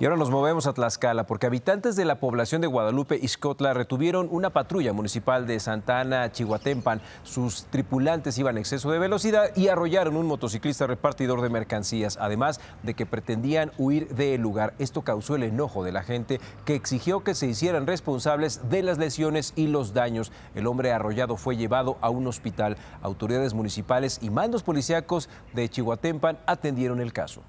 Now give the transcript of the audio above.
Y ahora nos movemos a Tlaxcala porque habitantes de la población de Guadalupe y Scotla retuvieron una patrulla municipal de Santa Ana, Chihuatempan. Sus tripulantes iban a exceso de velocidad y arrollaron un motociclista repartidor de mercancías, además de que pretendían huir del lugar. Esto causó el enojo de la gente que exigió que se hicieran responsables de las lesiones y los daños. El hombre arrollado fue llevado a un hospital. Autoridades municipales y mandos policíacos de Chihuatempan atendieron el caso.